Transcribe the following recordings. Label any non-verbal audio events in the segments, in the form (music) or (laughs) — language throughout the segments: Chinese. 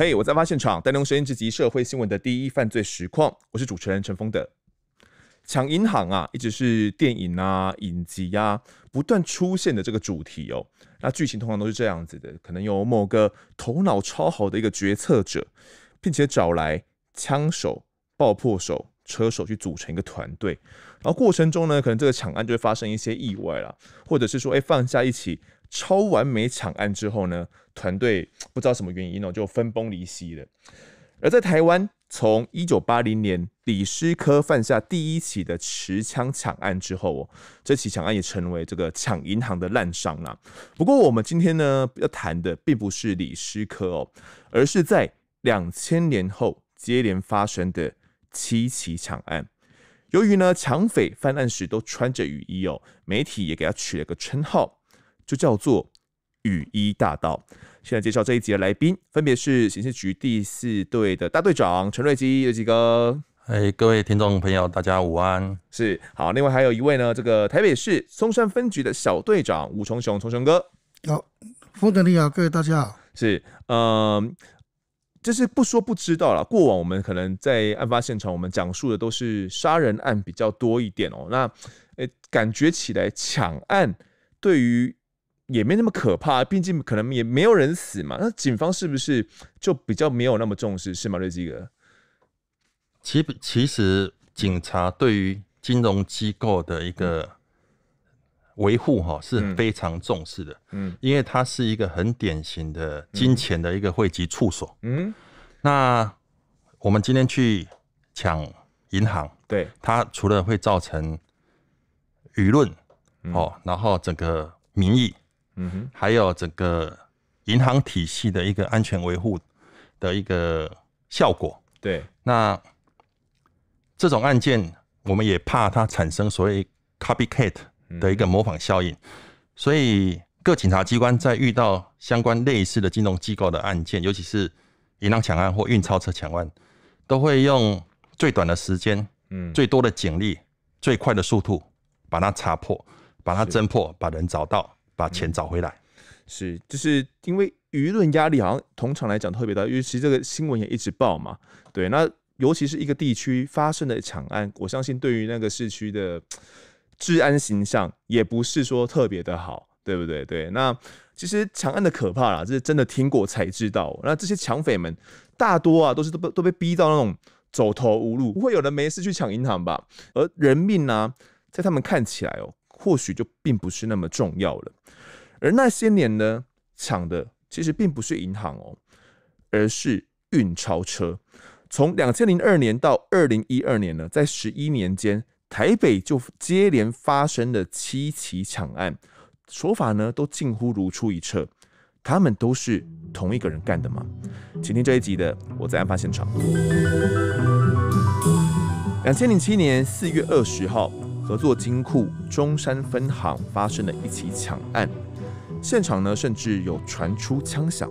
嘿，我在发现场带您收音直击社会新闻的第一犯罪实况。我是主持人陈峰的。抢银行啊，一直是电影啊、影集啊不断出现的这个主题哦。那剧情通常都是这样子的，可能有某个头脑超好的一个决策者，并且找来枪手、爆破手、车手去组成一个团队。然后过程中呢，可能这个抢案就会发生一些意外了，或者是说，哎，放下一起超完美抢案之后呢？团队不知道什么原因哦，就分崩离析了。而在台湾，从一九八零年李斯科犯下第一起的持枪抢案之后哦，这起抢案也成为这个抢银行的滥觞了。不过，我们今天呢要谈的并不是李斯科哦，而是在两千年后接连发生的七起抢案。由于呢抢匪犯案时都穿着雨衣哦，媒体也给他取了个称号，就叫做“雨衣大盗”。现在介绍这一集的来宾，分别是刑事局第四队的大队长陈瑞基，有几个？哎，各位听众朋友，大家午安。是好，另外还有一位呢，这个台北市松山分局的小队长吴重雄，重雄哥。好，风德利好，各位大家好。是，嗯，就是不说不知道了。过往我们可能在案发现场，我们讲述的都是杀人案比较多一点哦。那，哎，感觉起来抢案对于。也没那么可怕，毕竟可能也没有人死嘛。那警方是不是就比较没有那么重视？是吗，瑞基哥？其实，其实警察对于金融机构的一个维护哈是非常重视的，嗯，因为它是一个很典型的金钱的一个汇集处所，嗯。那我们今天去抢银行，对它除了会造成舆论哦，然后整个民意。嗯哼，还有整个银行体系的一个安全维护的一个效果。对，那这种案件，我们也怕它产生所谓 copycat 的一个模仿效应，所以各警察机关在遇到相关类似的金融机构的案件，尤其是银行抢案或运钞车抢案，都会用最短的时间、最多的警力、最快的速度把它查破、把它侦破、把人找到。把钱找回来，是，就是因为舆论压力好像通常来讲特别大，尤其这个新闻也一直报嘛。对，那尤其是一个地区发生的抢案，我相信对于那个市区的治安形象也不是说特别的好，对不对？对，那其实抢案的可怕啦，这是真的听过才知道。那这些抢匪们大多啊都是都被都被逼到那种走投无路，不会有人没事去抢银行吧？而人命呢，在他们看起来哦。或许就并不是那么重要了，而那些年呢抢的其实并不是银行哦，而是运钞车。从两千零二年到二零一二年呢，在十一年间，台北就接连发生了七起抢案，说法呢都近乎如出一辙。他们都是同一个人干的吗？请听这一集的《我在案发现场》。两千零七年四月二十号。合作金库中山分行发生了一起抢案，现场呢甚至有传出枪响。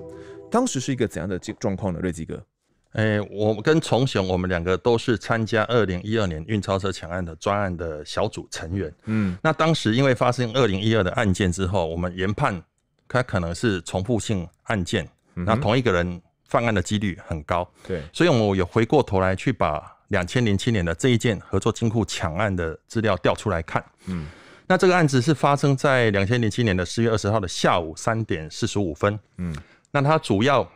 当时是一个怎样的状况呢？瑞吉哥，哎，我跟崇雄，我们两个都是参加二零一二年运钞车抢案的专案的小组成员。嗯，那当时因为发生二零一二的案件之后，我们研判它可能是重复性案件，那同一个人犯案的几率很高。对，所以我们也回过头来去把。两千零七年的这一件合作金库抢案的资料调出来看，嗯，那这个案子是发生在两千零七年的四月二十号的下午三点四十五分，嗯，那它主要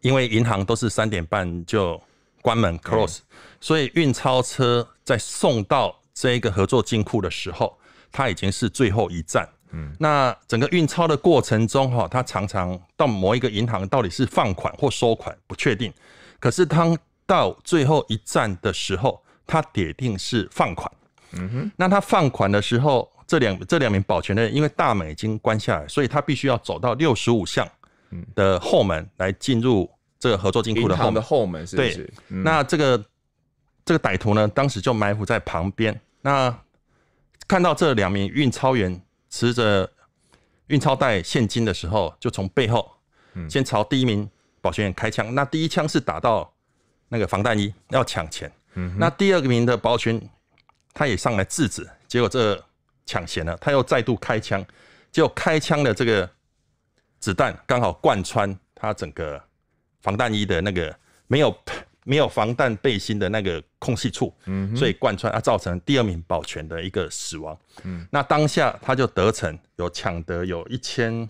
因为银行都是三点半就关门 close，所以运钞车在送到这一个合作金库的时候，它已经是最后一站，嗯，那整个运钞的过程中哈，它常常到某一个银行到底是放款或收款不确定，可是当到最后一站的时候，他铁定是放款。嗯哼，那他放款的时候，这两这两名保全的人，因为大门已经关下来，所以他必须要走到六十五巷的后门来进入这个合作金库的后。的后门是对。那这个这个歹徒呢，当时就埋伏在旁边。那看到这两名运钞员持着运钞袋现金的时候，就从背后先朝第一名保全员开枪。那第一枪是打到。那个防弹衣要抢钱，那第二名的保全他也上来制止，结果这抢钱了，他又再度开枪，就开枪的这个子弹刚好贯穿他整个防弹衣的那个没有没有防弹背心的那个空隙处，所以贯穿啊，造成第二名保全的一个死亡。那当下他就得逞，有抢得有一千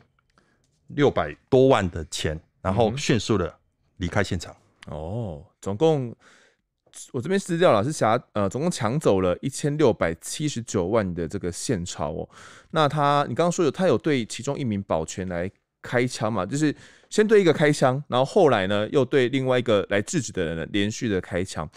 六百多万的钱，然后迅速的离开现场。哦。总共，我这边撕掉了，是侠呃，总共抢走了一千六百七十九万的这个现钞哦。那他，你刚刚说有他有对其中一名保全来开枪嘛？就是先对一个开枪，然后后来呢又对另外一个来制止的人连续的开枪。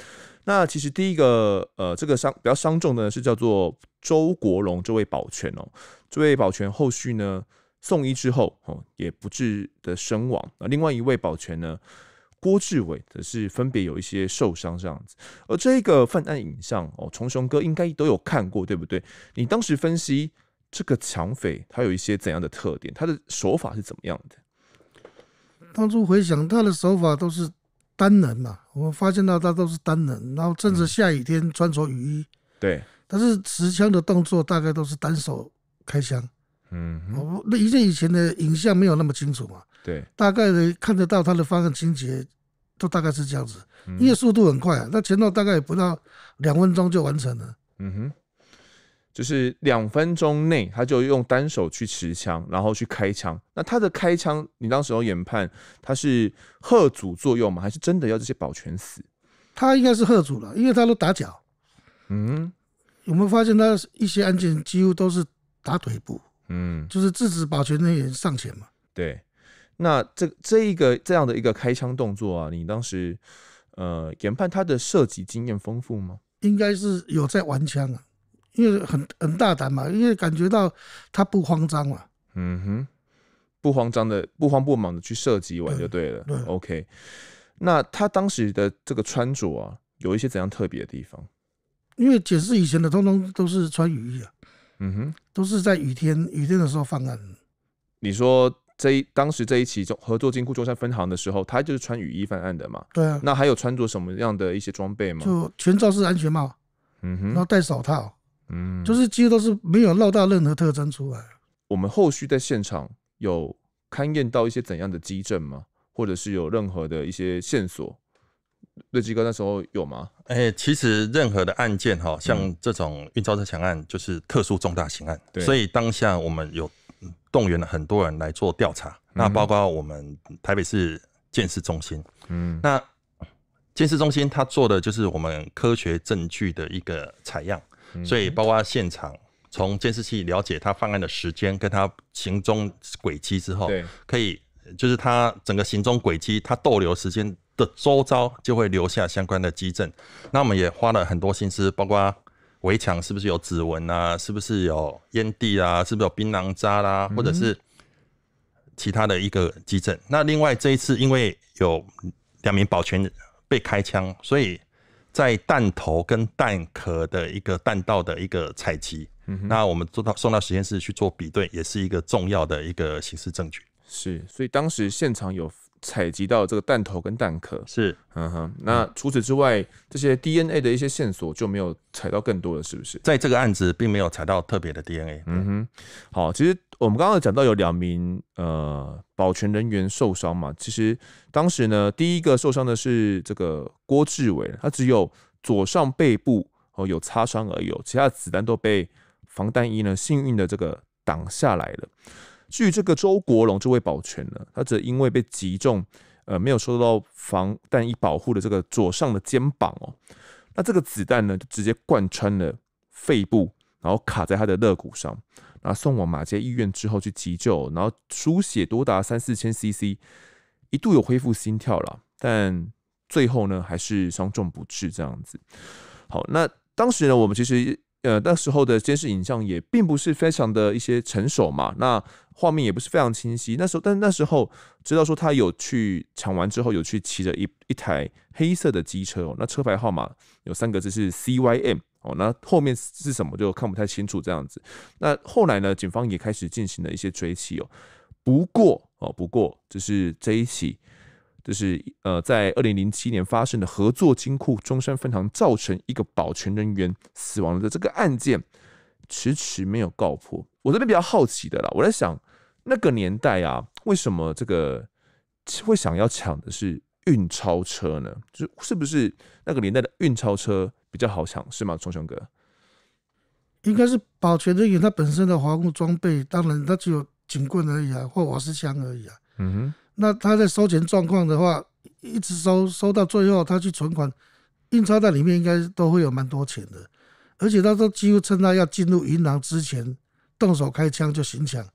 那其实第一个呃，这个伤比较伤重的是叫做周国荣这位保全哦，这位保全后续呢送医之后哦也不治的身亡。那另外一位保全呢？郭志伟则是分别有一些受伤这样子，而这个犯案影像哦，重雄哥应该都有看过，对不对？你当时分析这个抢匪，他有一些怎样的特点？他的手法是怎么样的？当初回想，他的手法都是单人呐，我们发现到他都是单人，然后趁着下雨天，穿着雨衣，对。但是持枪的动作大概都是单手开枪，嗯，那一些以前的影像没有那么清楚嘛。对，大概能看得到他的发案情节，都大概是这样子，因为速度很快，啊，那前头大概不到两分钟就完成了。嗯哼，就是两分钟内他就用单手去持枪，然后去开枪。那他的开枪，你当时有研判他是贺祖作用吗？还是真的要这些保全死？他应该是贺祖了，因为他都打脚。嗯，有没有发现他一些案件几乎都是打腿部？嗯，就是制止保全人员上前嘛。对。那这这一个这样的一个开枪动作啊，你当时呃研判他的射击经验丰富吗？应该是有在玩枪啊，因为很很大胆嘛，因为感觉到他不慌张嘛。嗯哼，不慌张的，不慌不忙的去射击玩就对了。对，OK。那他当时的这个穿着啊，有一些怎样特别的地方？因为解释以前的，通通都是穿雨衣啊。嗯哼，都是在雨天，雨天的时候犯案。你说。这一当时这一起中合作金库中山分行的时候，他就是穿雨衣犯案的嘛。对啊。那还有穿着什么样的一些装备吗？就全罩式安全帽，嗯哼，然后戴手套，嗯，就是几乎都是没有露到任何特征出来。我们后续在现场有勘验到一些怎样的基证吗？或者是有任何的一些线索？瑞吉哥那时候有吗？哎，其实任何的案件哈，像这种运钞车抢案就是特殊重大刑案，所以当下我们有。动员了很多人来做调查，那包括我们台北市监视中心，嗯，那监视中心他做的就是我们科学证据的一个采样，所以包括现场从监视器了解他犯案的时间跟他行踪轨迹之后，对，可以就是他整个行踪轨迹，他逗留时间的周遭就会留下相关的基证，那我们也花了很多心思，包括。围墙是不是有指纹啊？是不是有烟蒂啊？是不是有槟榔渣啦？或者是其他的一个物证？那另外这一次，因为有两名保全被开枪，所以在弹头跟弹壳的一个弹道的一个采集，那我们做到送到实验室去做比对，也是一个重要的一个刑事证据。是，所以当时现场有。采集到这个弹头跟弹壳是，嗯哼。那除此之外，这些 DNA 的一些线索就没有采到更多了，是不是？在这个案子并没有采到特别的 DNA。嗯哼。好，其实我们刚刚讲到有两名呃保全人员受伤嘛，其实当时呢，第一个受伤的是这个郭志伟，他只有左上背部哦有擦伤而已，其他子弹都被防弹衣呢幸运的这个挡下来了。据这个周国龙就位保全了，他只因为被击中，呃，没有受到防弹衣保护的这个左上的肩膀哦，那这个子弹呢就直接贯穿了肺部，然后卡在他的肋骨上，然后送往马街医院之后去急救，然后输血多达三四千 CC，一度有恢复心跳了，但最后呢还是伤重不治这样子。好，那当时呢，我们其实呃那时候的监视影像也并不是非常的一些成熟嘛，那。画面也不是非常清晰。那时候，但那时候知道说他有去抢完之后，有去骑着一一台黑色的机车，那车牌号码有三个字是 C Y M 哦，那后面是什么就看不太清楚这样子。那后来呢，警方也开始进行了一些追缉哦。不过哦，不过这是这一起，就是呃，在二零零七年发生的合作金库中山分行造成一个保全人员死亡的这个案件。迟迟没有告破，我这边比较好奇的啦，我在想那个年代啊，为什么这个会想要抢的是运钞车呢？就是不是那个年代的运钞车比较好抢是吗？重庆哥，应该是保全人员他本身的华护装备，当然他只有警棍而已啊，或瓦斯枪而已啊。嗯哼，那他在收钱状况的话，一直收，收到最后他去存款，运钞袋里面应该都会有蛮多钱的。而且他都几乎趁他要进入银行之前动手开枪就行抢，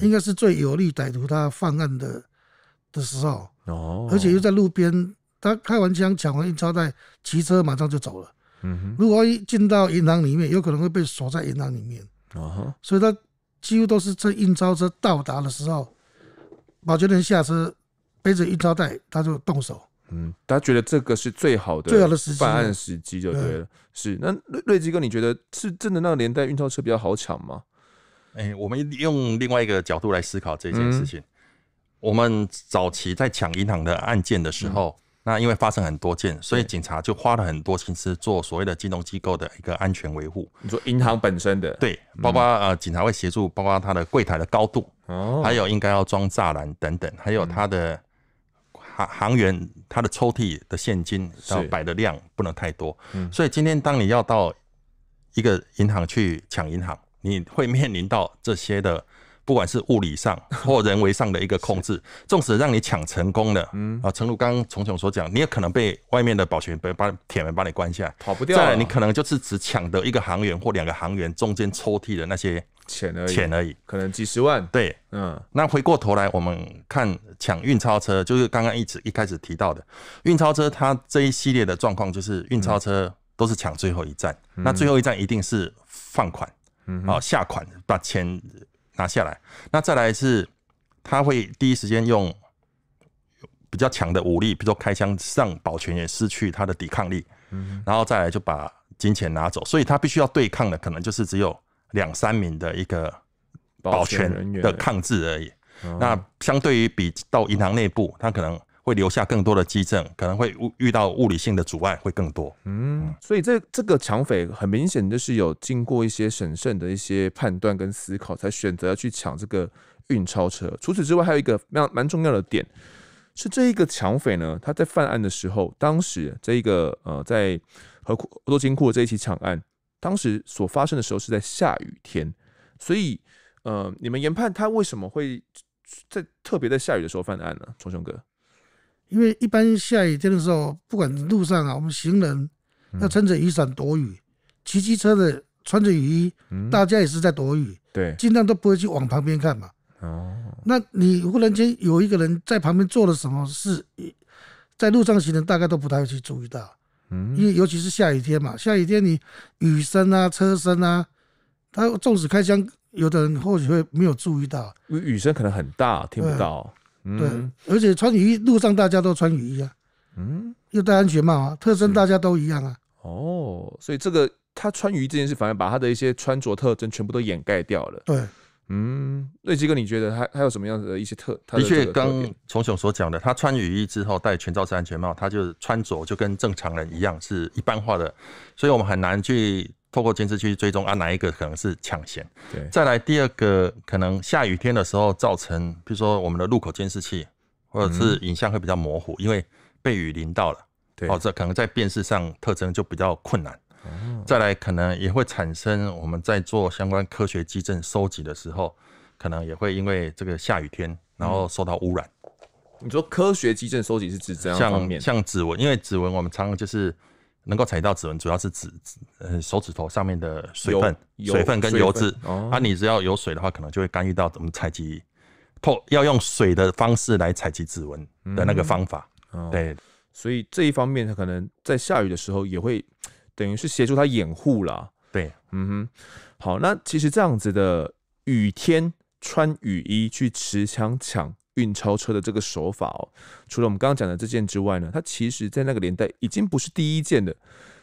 应该是最有利歹徒他犯案的的时候。哦。而且又在路边，他开完枪抢完运钞袋，骑车马上就走了。嗯。如果一进到银行里面，有可能会被锁在银行里面。哦。所以他几乎都是趁运钞车到达的时候，保全人下车背着运钞袋，他就动手。嗯，大家觉得这个是最好的最好的办案时机，就觉得是。那瑞瑞吉哥，你觉得是真的？那个年代运钞车比较好抢吗？哎，我们用另外一个角度来思考这件事情。我们早期在抢银行的案件的时候，那因为发生很多件，所以警察就花了很多心思做所谓的金融机构的一个安全维护。你说银行本身的对，包括呃，警察会协助，包括它的柜台的高度哦，还有应该要装栅栏等等，还有它的。行行员他的抽屉的现金要摆的量不能太多，所以今天当你要到一个银行去抢银行，你会面临到这些的，不管是物理上 (laughs) 或人为上的一个控制。纵使让你抢成功了，嗯啊，正如刚刚重总所讲，你也可能被外面的保全被把铁门把你关下，跑不掉。再你可能就是只抢得一个行员或两个行员中间抽屉的那些。钱而已，浅而已，可能几十万。对，嗯，那回过头来，我们看抢运钞车，就是刚刚一直一开始提到的运钞车，它这一系列的状况就是，运钞车都是抢最后一站，那最后一站一定是放款，嗯，啊，下款把钱拿下来，那再来是他会第一时间用比较强的武力，比如说开枪，让保全也失去他的抵抗力，嗯，然后再来就把金钱拿走，所以他必须要对抗的可能就是只有。两三名的一个保全的抗制而已。那相对于比到银行内部，他可能会留下更多的基证，可能会遇到物理性的阻碍会更多。嗯，所以这这个抢匪很明显就是有经过一些审慎的一些判断跟思考，才选择要去抢这个运钞车。除此之外，还有一个蛮蛮重要的点是，这一个抢匪呢，他在犯案的时候，当时这一个呃，在和库多金库这一起抢案。当时所发生的时候是在下雨天，所以，呃，你们研判他为什么会，在特别在下雨的时候犯案呢？崇雄哥，因为一般下雨天的时候，不管路上啊，我们行人要撑着雨伞躲雨，骑机车的穿着雨衣，大家也是在躲雨，对，尽量都不会去往旁边看嘛。哦，那你忽然间有一个人在旁边做了什么事，在路上行人大概都不太会去注意到。嗯，因为尤其是下雨天嘛，下雨天你雨声啊、车声啊，他纵使开枪，有的人或许会没有注意到，雨雨声可能很大，听不到。对，而且穿雨衣路上大家都穿雨衣啊，嗯，又戴安全帽啊，特征大家都一样啊。哦，所以这个他穿雨衣这件事，反而把他的一些穿着特征全部都掩盖掉了。对。嗯，瑞基哥，你觉得他他有什么样子的一些特？的确，跟从雄所讲的，他穿雨衣之后戴全罩式安全帽，他就穿着就跟正常人一样是一般化的，所以我们很难去透过监视器追踪啊哪一个可能是抢险。对，再来第二个可能下雨天的时候造成，比如说我们的路口监视器或者是影像会比较模糊，因为被雨淋到了，对，哦，这可能在辨识上特征就比较困难。再来，可能也会产生我们在做相关科学基证收集的时候，可能也会因为这个下雨天，然后受到污染。你说科学基证收集是指怎样方面？像像指纹，因为指纹我们常常就是能够采集到指纹，主要是指呃手指头上面的水分、水分跟油脂。啊，你只要有水的话，可能就会干预到我们采集，要用水的方式来采集指纹的那个方法。对，所以这一方面，它可能在下雨的时候也会。等于是协助他掩护了，对，嗯哼，好，那其实这样子的雨天穿雨衣去持枪抢运钞车的这个手法哦，除了我们刚刚讲的这件之外呢，它其实，在那个年代已经不是第一件的，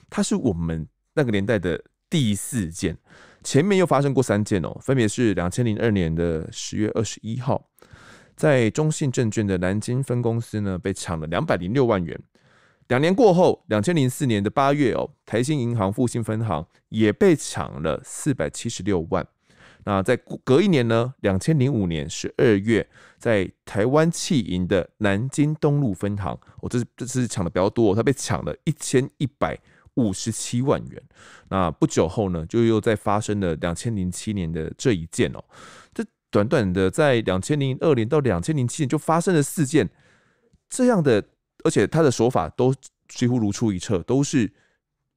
它是我们那个年代的第四件，前面又发生过三件哦，分别是两千零二年的十月二十一号，在中信证券的南京分公司呢被抢了两百零六万元。两年过后，两千零四年的八月哦，台新银行复兴分行也被抢了四百七十六万。那在隔一年呢，两千零五年十二月，在台湾汽银的南京东路分行，我这这次抢的比较多，他被抢了一千一百五十七万元。那不久后呢，就又在发生了两千零七年的这一件哦。这短短的在两千零二年到两千零七年就发生了事件，这样的。而且他的手法都几乎如出一辙，都是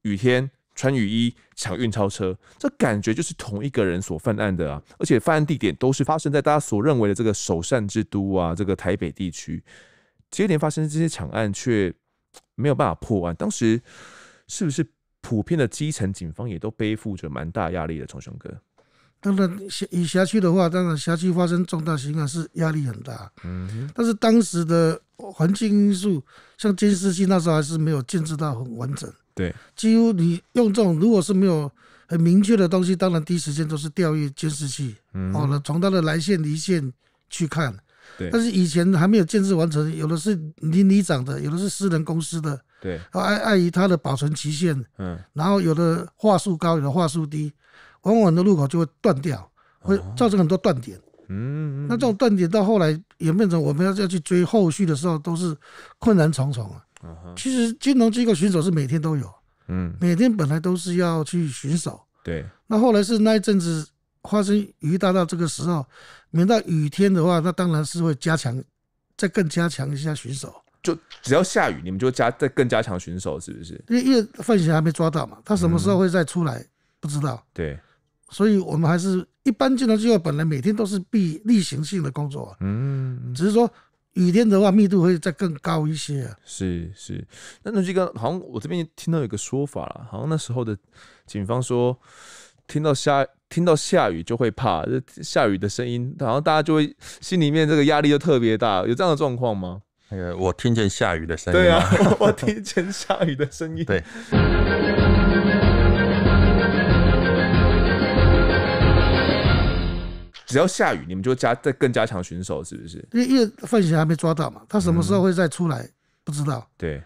雨天穿雨衣抢运钞车，这感觉就是同一个人所犯案的啊！而且犯案地点都是发生在大家所认为的这个首善之都啊，这个台北地区。接连发生这些抢案却没有办法破案，当时是不是普遍的基层警方也都背负着蛮大压力的，重雄哥？当然，辖以辖区的话，当然辖区发生重大刑案是压力很大。嗯，但是当时的环境因素，像监视器那时候还是没有建制到很完整。对，几乎你用这种，如果是没有很明确的东西，当然第一时间都是调阅监视器。嗯，好了，从它的来线离线去看。对。但是以前还没有建设完成，有的是邻里长的，有的是私人公司的。对。碍碍于它的保存期限。嗯。然后有的话术高，有的话术低。往往的路口就会断掉，会造成很多断点。嗯，那这种断点到后来演变成我们要要去追后续的时候，都是困难重重啊。其实金融机构巡守是每天都有，嗯，每天本来都是要去巡守。对，那后来是那一阵子发生雨大到这个时候，每到雨天的话，那当然是会加强，再更加强一下巡守。就只要下雨，你们就加再更加强巡守，是不是？因为因为范闲还没抓到嘛，他什么时候会再出来不知道。对。所以，我们还是一般缉到计划，本来每天都是必例行性的工作，嗯，只是说雨天的话，密度会再更高一些。是是，那这个好像我这边听到一个说法了，好像那时候的警方说，听到下听到下雨就会怕，下雨的声音，然后大家就会心里面这个压力就特别大，有这样的状况吗？那个我听见下雨的声音，对啊，(laughs) 我听见下雨的声音，对。只要下雨，你们就加再更加强巡守，是不是？因为因为范闲还没抓到嘛，他什么时候会再出来，不知道。对，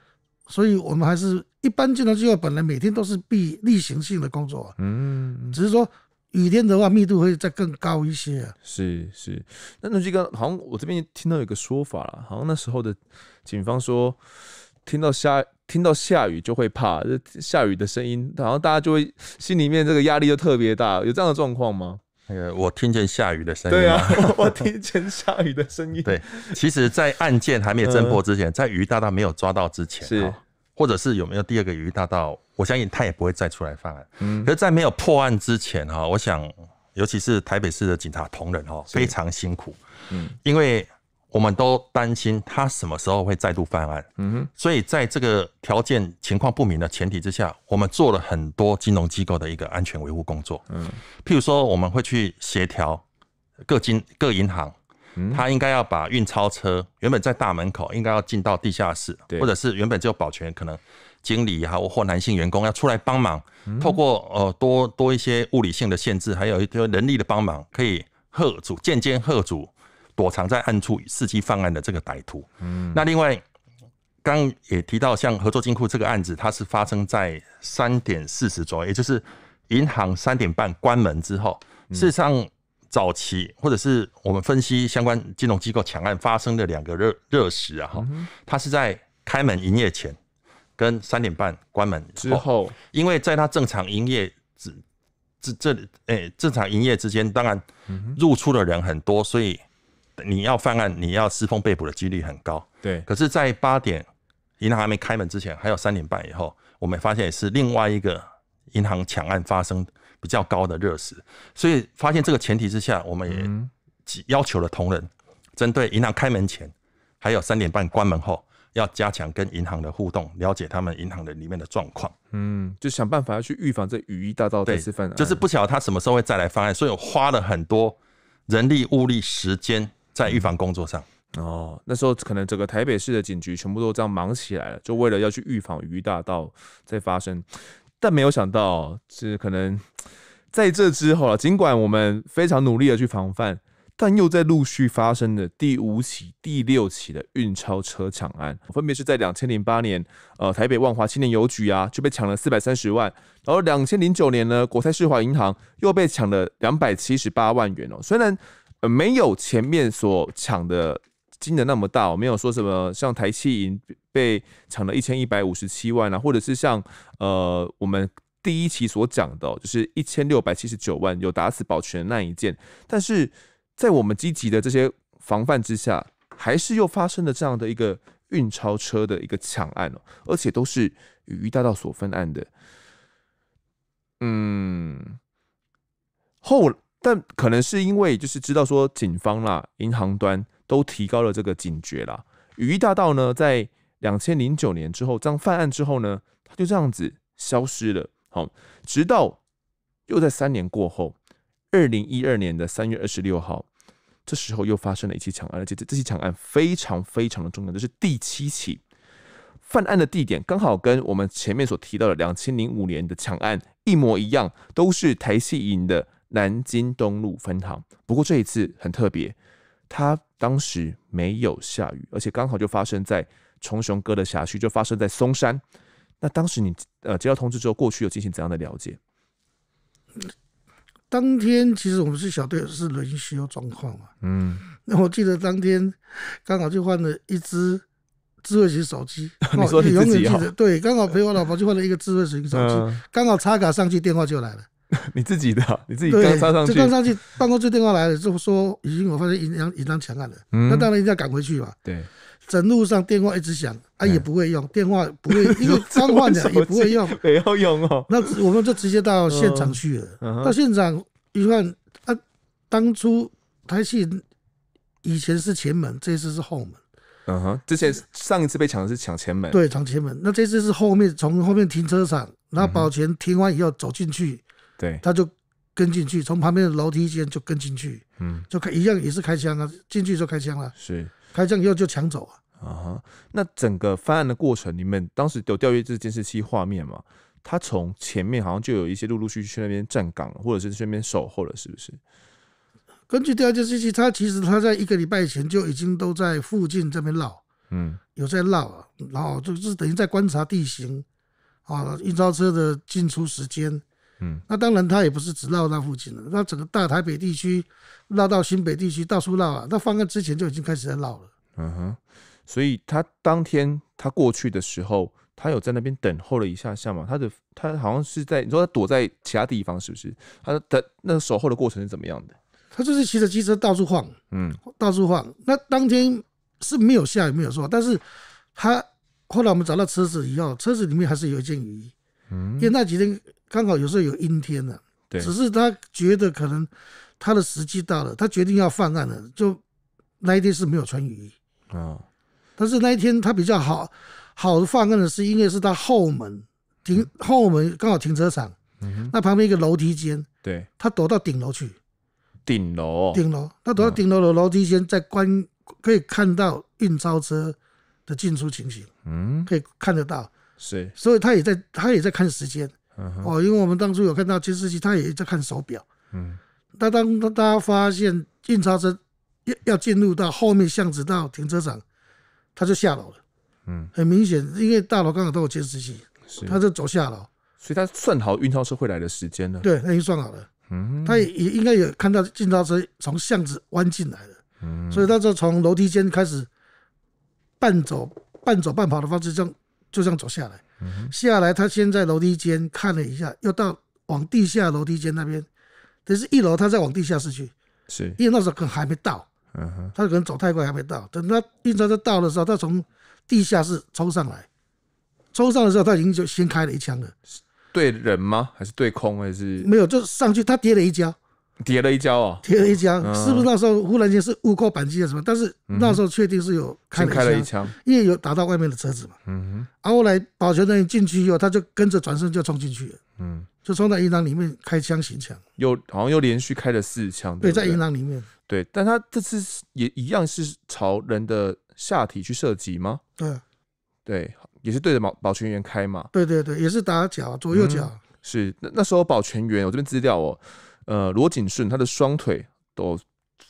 所以我们还是一般缉毒计划本来每天都是必例行性的工作，嗯，只是说雨天的话，密度会再更高一些。是是，那东西刚好像我这边听到有个说法了，好像那时候的警方说，听到下听到下雨就会怕，下雨的声音，好像大家就会心里面这个压力就特别大，有这样的状况吗？那个，我听见下雨的声音。对啊，(laughs) 我听见下雨的声音。对，其实，在案件还没有侦破之前，在鱼大道没有抓到之前，是，或者是有没有第二个鱼大道，我相信他也不会再出来犯案。嗯，可在没有破案之前哈，我想，尤其是台北市的警察同仁哈，非常辛苦。嗯，因为。我们都担心他什么时候会再度犯案，嗯哼，所以在这个条件情况不明的前提之下，我们做了很多金融机构的一个安全维护工作，嗯，譬如说我们会去协调各金各银行，他应该要把运钞车原本在大门口应该要进到地下室，或者是原本只有保全可能经理哈或男性员工要出来帮忙，透过呃多多一些物理性的限制，还有一些人力的帮忙，可以贺阻渐渐贺阻。躲藏在暗处伺机犯案的这个歹徒。嗯，那另外，刚也提到，像合作金库这个案子，它是发生在三点四十左右，也就是银行三点半关门之后。事实上，早期或者是我们分析相关金融机构抢案发生的两个热热时啊，哈，它是在开门营业前跟三点半关门之后，因为在它正常营业之之这里，哎，正常营业之间，当然入出的人很多，所以。你要犯案，你要私通被捕的几率很高。对，可是，在八点银行还没开门之前，还有三点半以后，我们发现也是另外一个银行抢案发生比较高的热死，所以发现这个前提之下，我们也要求了同仁，针对银行开门前还有三点半关门后，要加强跟银行的互动，了解他们银行的里面的状况。嗯，就想办法要去预防这雨衣大盗的犯案，就是不晓得他什么时候会再来犯案，所以花了很多人力、物力、时间。在预防工作上哦，那时候可能整个台北市的警局全部都这样忙起来了，就为了要去预防鱼大盗再发生。但没有想到是可能在这之后了，尽管我们非常努力的去防范，但又在陆续发生的第五起、第六起的运钞车抢案，分别是在两千零八年，呃，台北万华青年邮局啊就被抢了四百三十万，然后两千零九年呢，国泰世华银行又被抢了两百七十八万元哦，虽然。呃，没有前面所抢的金额那么大，没有说什么像台气银被抢了一千一百五十七万啊，或者是像呃我们第一期所讲的，就是一千六百七十九万有打死保全那一件，但是在我们积极的这些防范之下，还是又发生了这样的一个运钞车的一个抢案哦，而且都是与一大道所分案的，嗯，后。但可能是因为，就是知道说警方啦、银行端都提高了这个警觉啦。雨衣大盗呢，在两千零九年之后，这样犯案之后呢，他就这样子消失了。好，直到又在三年过后，二零一二年的三月二十六号，这时候又发生了一起抢案，而且这这起抢案非常非常的重要，这是第七起犯案的地点，刚好跟我们前面所提到的两千零五年的抢案一模一样，都是台戏银的。南京东路分行。不过这一次很特别，它当时没有下雨，而且刚好就发生在崇雄哥的辖区，就发生在松山。那当时你呃接到通知之后，过去有进行怎样的了解？当天其实我们是小队是轮休状况嘛，嗯。那我记得当天刚好就换了一只智慧型手机，(laughs) 你说你自己对，刚好陪我老婆就换了一个智慧型手机，刚好插卡上去电话就来了。(laughs) 你自己的，你自己刚插上去，刚上去，办公室电话来了，就说已经我发现银行银行抢案了，那当然一定要赶回去嘛。对，整路上电话一直响，啊，也不会用电话，不会因为刚换的也不会用，(laughs) 也要用哦。那我们就直接到现场去了，到现场一看，啊，当初台戏以前是前门，这次是后门。嗯哼，之前上一次被抢的是抢前门，对，抢前门，那这次是后面，从后面停车场，然后保全停完以后走进去。对，他就跟进去，从旁边的楼梯间就跟进去，嗯，就开一样也是开枪啊，进去就开枪了，是开枪以后就抢走啊。啊那整个翻案的过程，你们当时有调阅这监视器画面吗？他从前面好像就有一些陆陆续续去那边站岗，或者是去那边守候了，是不是？根据调阅信息，他其实他在一个礼拜前就已经都在附近这边绕，嗯，有在绕啊，然后就是等于在观察地形啊，运钞车的进出时间。嗯，那当然，他也不是只绕到附近了，那整个大台北地区绕到新北地区，到处绕啊。那方案之前就已经开始在绕了。嗯哼，所以他当天他过去的时候，他有在那边等候了一下下嘛。他的他好像是在你说他躲在其他地方，是不是？他的那守候的过程是怎么样的？他就是骑着机车到处晃，嗯，到处晃。那当天是没有下雨，没有说，但是他后来我们找到车子以后，车子里面还是有一件雨衣，嗯，因为那几天。刚好有时候有阴天的，对，只是他觉得可能他的时机到了，他决定要犯案了。就那一天是没有穿雨衣啊，但是那一天他比较好好的犯案的是，因为是他后门停后门刚好停车场，嗯那旁边一个楼梯间，对，他躲到顶楼去，顶楼顶楼，他躲到顶楼的楼梯间，在观可以看到运钞车的进出情形，嗯，可以看得到，是，所以他也在他也在看时间。哦，因为我们当初有看到监视器，他也在看手表。嗯，他当他他发现运钞车要要进入到后面巷子到停车场，他就下楼了。嗯，很明显，因为大楼刚好都有监视器，他就走下楼。所以他算好运钞车会来的时间了。对，他已经算好了。嗯，他也也应该有看到运钞车从巷子弯进来了。嗯，所以他就从楼梯间开始半走半走半跑的方式这样就这样走下来。下来，他先在楼梯间看了一下，又到往地下楼梯间那边。等是，一楼他在往地下室去，是，因为那时候可能还没到，嗯，他可能走太快，还没到。等他，运钞车到的时候，他从地下室冲上来，冲上的时候他已经就先开了一枪了，对人吗？还是对空？还是没有，就上去他跌了一跤。跌了一跤哦，跌了一跤。是不是那时候忽然间是误扣扳机啊什么？但是那时候确定是有开了一枪，因为有打到外面的车子嘛。嗯哼。然后来保全员进去以后，他就跟着转身就冲进去了，嗯，就冲到银行里面开枪行抢，又好像又连续开了四枪。对，在银行里面。对，但他这次也一样是朝人的下体去射击吗？对，对，也是对着保保全员开嘛。对对对，也是打脚，左右脚。是，那那时候保全员，我这边资料哦。呃，罗景顺他的双腿都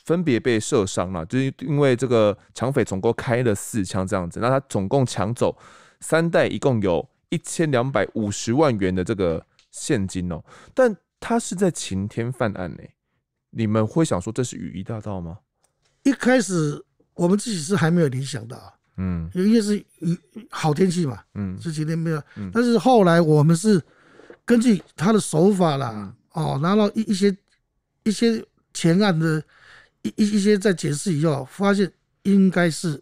分别被射伤了，就是因为这个抢匪总共开了四枪这样子。那他总共抢走三袋，一共有一千两百五十万元的这个现金哦。但他是在晴天犯案呢，你们会想说这是雨衣大盗吗？一开始我们自己是还没有联想到，嗯，因为是雨好天气嘛，嗯，是晴天没有，但是后来我们是根据他的手法啦。哦，拿到一一些一些前案的，一一一些在解释以后，发现应该是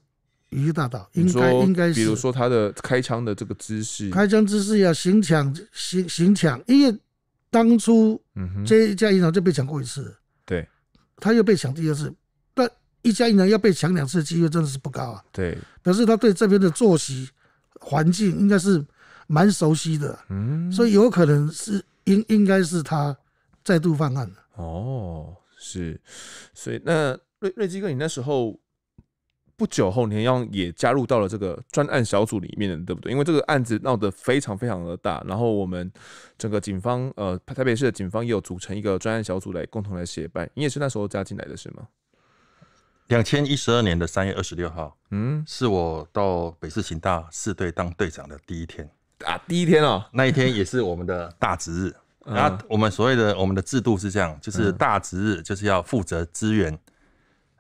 于大岛，应该应该是，比如说他的开枪的这个姿势，开枪姿势要行抢行行抢，因为当初这一家银行就被抢过一次，对，他又被抢第二次，但一家银行要被抢两次的机会真的是不高啊，对，可是他对这边的作息环境应该是蛮熟悉的，嗯，所以有可能是应应该是他。再度犯案哦，是，所以那瑞瑞基哥，你那时候不久后，你要也加入到了这个专案小组里面，对不对？因为这个案子闹得非常非常的大，然后我们整个警方，呃，台北市的警方也有组成一个专案小组来共同来协办。你也是那时候加进来的是吗？两千一十二年的三月二十六号，嗯，是我到北市警大四队当队长的第一天啊，第一天哦，那一天也是我们的大值日。那我们所谓的我们的制度是这样，就是大值日就是要负责支援，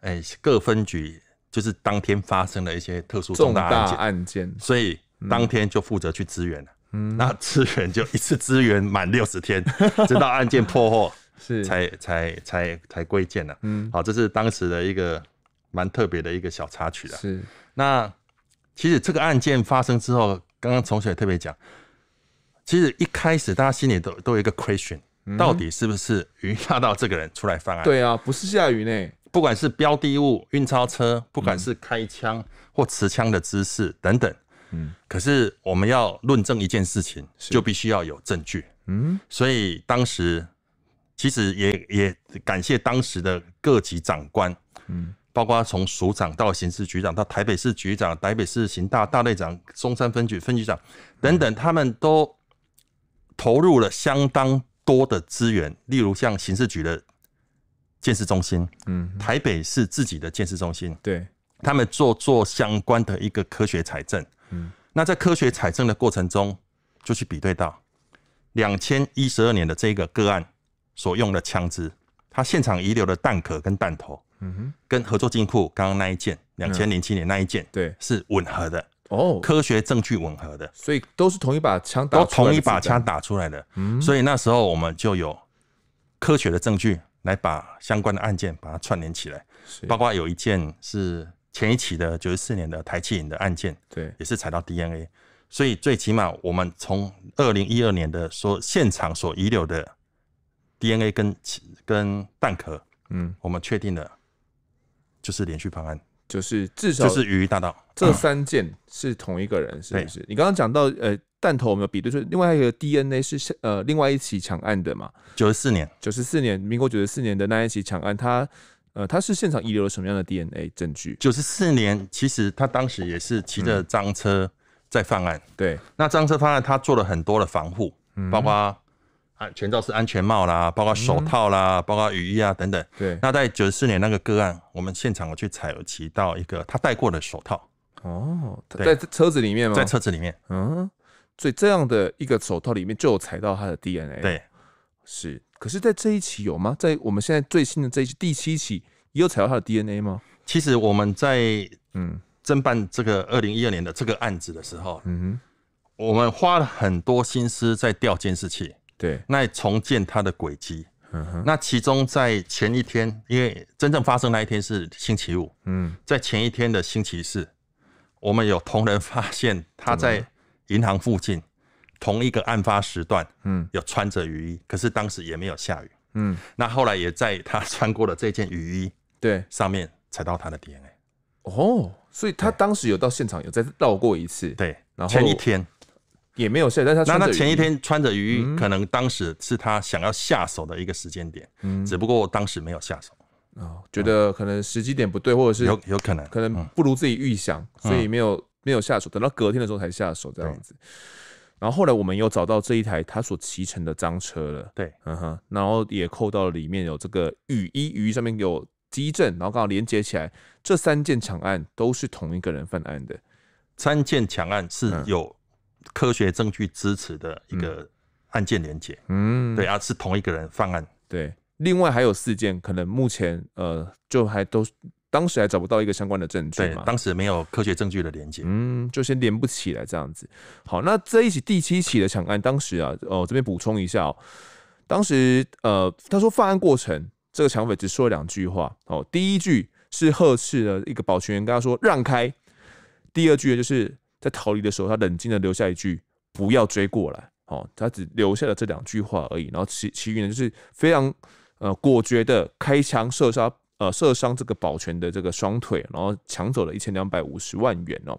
哎，各分局就是当天发生了一些特殊重大案件，所以当天就负责去支援了。嗯，那支援就一次支援满六十天，(laughs) 直到案件破获 (laughs) 是才才才才归建了。嗯，好，这是当时的一个蛮特别的一个小插曲了。是，那其实这个案件发生之后，刚刚崇雪特别讲。其实一开始，大家心里都都有一个 question，到底是不是鱼叉到这个人出来犯案？对啊，不是下雨呢。不管是标的物、运钞车，不管是开枪或持枪的姿势等等，嗯。可是我们要论证一件事情，就必须要有证据。嗯。所以当时其实也也感谢当时的各级长官，嗯，包括从署长到刑事局长，到台北市局长、台北市刑大大队长、中山分局分局长等等，他们都。投入了相当多的资源，例如像刑事局的建设中心，嗯，台北市自己的建设中心，对，他们做做相关的一个科学采证，嗯，那在科学采证的过程中，就去比对到两千一十二年的这个个案所用的枪支，他现场遗留的弹壳跟弹头，嗯哼，跟合作金库刚刚那一件，两千零七年那一件，对，是吻合的。哦，科学证据吻合的，所以都是同一把枪打，都同一把枪打出来的，所以那时候我们就有科学的证据来把相关的案件把它串联起来，包括有一件是前一起的九十四年的台气影的案件，对，也是采到 DNA，所以最起码我们从二零一二年的说现场所遗留的 DNA 跟跟弹壳，嗯，我们确定的就是连续判案。就是至少就是鱼大道，这三件是同一个人，是不是？你刚刚讲到呃，弹头我们有比对，出另外一个 DNA 是呃，另外一起抢案的嘛？九十四年，九十四年，民国九十四年的那一起抢案，他呃，他是现场遗留了什么样的 DNA 证据？九十四年，其实他当时也是骑着赃车在犯案，对。那赃车犯案，他做了很多的防护，包括。啊，全罩是安全帽啦，包括手套啦，包括雨衣啊等等。对，那在九十四年那个个案，我们现场我去采，有提到一个他戴过的手套。哦，在车子里面吗？在车子里面。嗯，所以这样的一个手套里面就有采到他的 DNA。对，是。可是，在这一期有吗？在我们现在最新的这一期第七期，也有采到他的 DNA 吗？其实我们在嗯，侦办这个二零一二年的这个案子的时候，嗯哼，我们花了很多心思在调监视器。对，那重建他的轨迹。嗯哼，那其中在前一天，因为真正发生那一天是星期五。嗯，在前一天的星期四，我们有同仁发现他在银行附近同一个案发时段，嗯，有穿着雨衣，可是当时也没有下雨。嗯，那后来也在他穿过了这件雨衣，对，上面踩到他的 DNA。哦，所以他当时有到现场，有再绕过一次。对，前一天。也没有事，但他那他前一天穿着雨衣，可能当时是他想要下手的一个时间点，嗯，只不过当时没有下手，哦，觉得可能时机点不对，或者是有有可能，可能不如自己预想，所以没有没有下手，等到隔天的时候才下手这样子。然后后来我们又找到这一台他所骑乘的赃车了，对，嗯哼，然后也扣到了里面有这个雨衣，雨衣上面有机震，然后刚好连接起来，这三件抢案都是同一个人犯案的，三件抢案是有。科学证据支持的一个案件连接，嗯，对啊，是同一个人犯案，对。另外还有四件，可能目前呃，就还都当时还找不到一个相关的证据，对，当时没有科学证据的连接，嗯，就先连不起来这样子。好，那这一起第七起的抢案，当时啊，哦，这边补充一下，当时呃，他说犯案过程，这个抢匪只说了两句话，哦，第一句是呵斥的一个保全员，跟他说让开，第二句就是。在逃离的时候，他冷静的留下一句“不要追过来”哦，他只留下了这两句话而已。然后其其余呢，就是非常呃果决的开枪射杀，呃射伤这个保全的这个双腿，然后抢走了一千两百五十万元哦。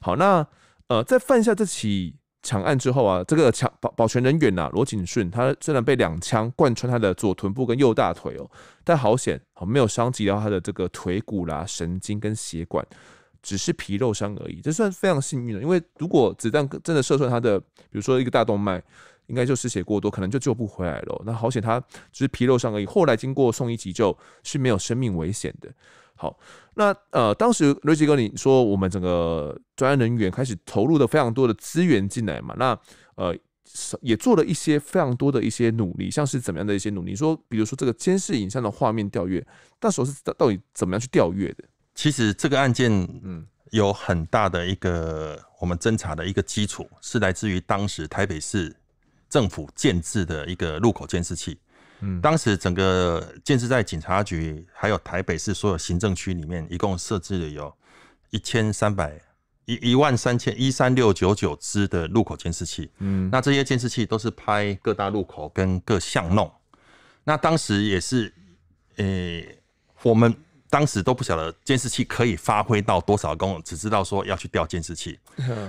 好，那呃在犯下这起抢案之后啊，这个抢保保全人员啊，罗景顺，他虽然被两枪贯穿他的左臀部跟右大腿哦，但好险哦，没有伤及到他的这个腿骨啦、神经跟血管。只是皮肉伤而已，这算非常幸运的。因为如果子弹真的射穿他的，比如说一个大动脉，应该就失血过多，可能就救不回来了。那好险他只是皮肉伤而已。后来经过送医急救，是没有生命危险的。好，那呃，当时瑞吉哥，你说我们整个专业人员开始投入了非常多的资源进来嘛？那呃，也做了一些非常多的一些努力，像是怎么样的一些努力？说，比如说这个监视影像的画面调阅，那时候是到底怎么样去调阅的？其实这个案件，嗯，有很大的一个我们侦查的一个基础，是来自于当时台北市政府建置的一个路口监视器。嗯，当时整个建置在警察局，还有台北市所有行政区里面，一共设置了有一千三百一一万三千一三六九九支的路口监视器。嗯，那这些监视器都是拍各大路口跟各巷弄。那当时也是，诶，我们。当时都不晓得监视器可以发挥到多少功，只知道说要去调监视器。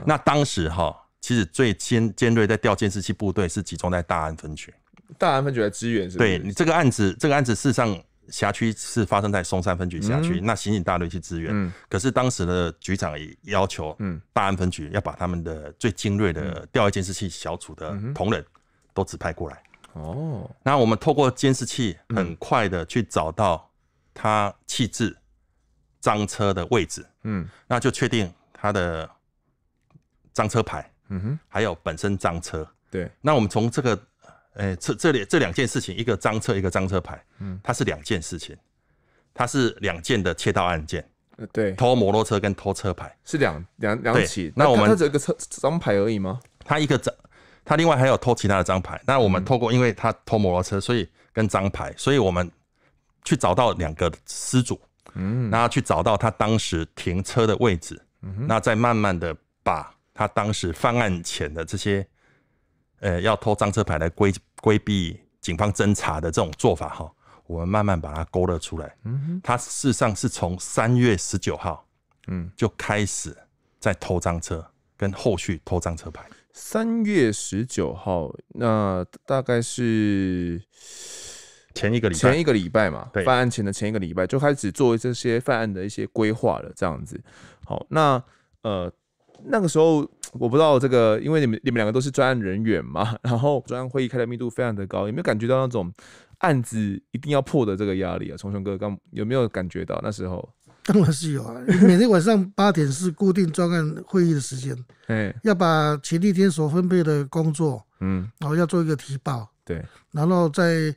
那当时哈，其实最尖尖锐在调监视器部队是集中在大安分局。大安分局的支援是吧？对你这个案子，这个案子事实上辖区是发生在松山分局辖区，那刑警大队去支援。嗯。可是当时的局长要求，嗯，大安分局要把他们的最精锐的调来监视器小组的同仁都指派过来。哦。那我们透过监视器很快的去找到。他弃置赃车的位置，嗯，那就确定他的赃车牌，嗯哼，还有本身赃车，对。那我们从这个，诶，这这里这两件事情，一个赃车，一个赃车牌，嗯，它是两件事情，它是两件的窃盗案件，对，偷摩托车跟偷车牌是两两两起。那我们他只一个车张牌而已吗？它一个张，它另外还有偷其他的张牌。那我们透过因为它偷摩托车，所以跟张牌，所以我们。去找到两个失主，嗯，那去找到他当时停车的位置，嗯，那再慢慢的把他当时犯案前的这些，呃，要偷赃车牌来规规避警方侦查的这种做法，哈，我们慢慢把它勾勒出来，嗯他事实上是从三月十九号，嗯，就开始在偷赃车跟后续偷赃车牌，三月十九号，那大概是。前一个礼前一个礼拜嘛，犯案前的前一个礼拜就开始做这些犯案的一些规划了，这样子。好，那呃，那个时候我不知道这个，因为你们你们两个都是专案人员嘛，(laughs) 然后专案会议开的密度非常的高，有没有感觉到那种案子一定要破的这个压力啊？重雄哥刚有没有感觉到那时候？当然是有啊，每天晚上八点是固定专案会议的时间，哎，(laughs) 要把前一天所分配的工作，嗯，然后要做一个提报，对，然后在。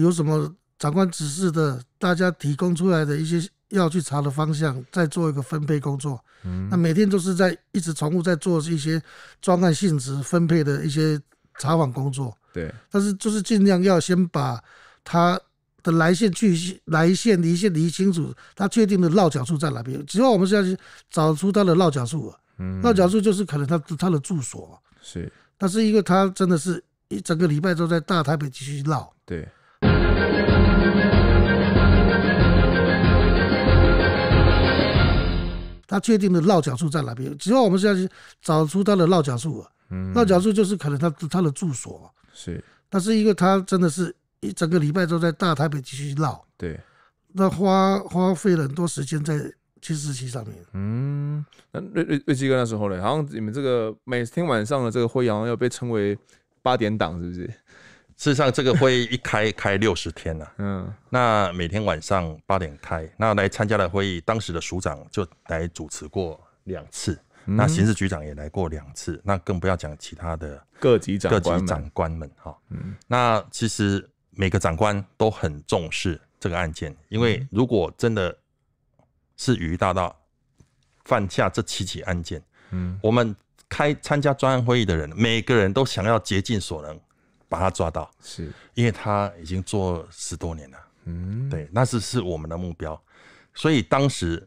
有什么长官指示的，大家提供出来的一些要去查的方向，再做一个分配工作。嗯，那每天都是在一直重复在做一些专案性质分配的一些查访工作。对，但是就是尽量要先把他的来线去线、来线离线离清楚，他确定的落脚处在哪边。只要我们下去找出他的落脚处，嗯，落脚处就是可能他他的住所。是，但是因为他真的是一整个礼拜都在大台北继续绕。对。他确定的落脚处在哪边？只要我们要去找出他的落脚处，嗯，落脚处就是可能他他的住所，是。但是因为他真的是一整个礼拜都在大台北继续绕，对，那花花费了很多时间在七四七上面，嗯，那瑞瑞瑞基哥那时候呢，好像你们这个每天晚上的这个会，好像要被称为八点档，是不是？事实上，这个会议一开开六十天了。(laughs) 嗯，那每天晚上八点开，那来参加的会议，当时的署长就来主持过两次，那刑事局长也来过两次，那更不要讲其他的各级长各级长官们哈。嗯，那其实每个长官都很重视这个案件，因为如果真的是于大道犯下这七起案件，嗯，我们开参加专案会议的人，每个人都想要竭尽所能。把他抓到，是因为他已经做十多年了。嗯，对，那是是我们的目标。所以当时